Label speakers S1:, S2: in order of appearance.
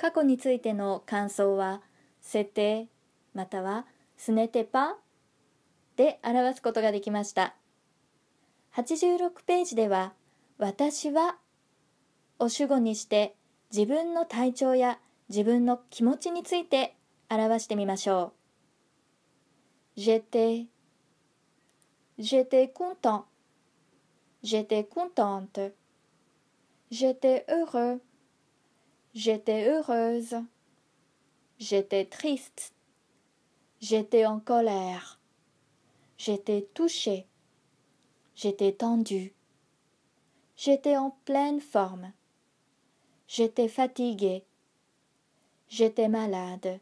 S1: 過去についての感想は「設定」または「すねてぱ」で表すことができました86ページでは「私は」を主語にして自分の体調や自分の気持ちについて表してみましょう。J'étais J'étais content J'étais contente J'étais heureux J'étais heureuse. J'étais triste. J'étais en colère. J'étais touchée. J'étais tendue. J'étais en pleine forme. J'étais fatiguée. J'étais malade.